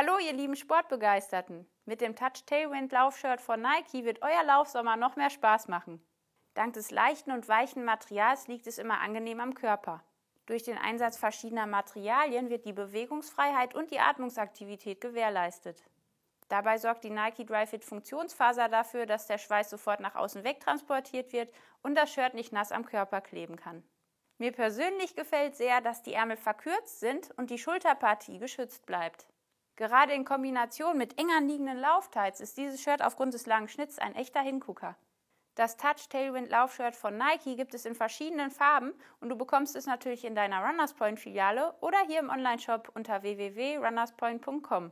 Hallo, ihr lieben Sportbegeisterten! Mit dem Touch Tailwind Laufshirt von Nike wird euer Laufsommer noch mehr Spaß machen. Dank des leichten und weichen Materials liegt es immer angenehm am Körper. Durch den Einsatz verschiedener Materialien wird die Bewegungsfreiheit und die Atmungsaktivität gewährleistet. Dabei sorgt die Nike DryFit Funktionsfaser dafür, dass der Schweiß sofort nach außen wegtransportiert wird und das Shirt nicht nass am Körper kleben kann. Mir persönlich gefällt sehr, dass die Ärmel verkürzt sind und die Schulterpartie geschützt bleibt. Gerade in Kombination mit eng anliegenden Laufteils ist dieses Shirt aufgrund des langen Schnitts ein echter Hingucker. Das Touch Tailwind Laufshirt von Nike gibt es in verschiedenen Farben und du bekommst es natürlich in deiner Runners Point Filiale oder hier im Onlineshop unter www.runnerspoint.com.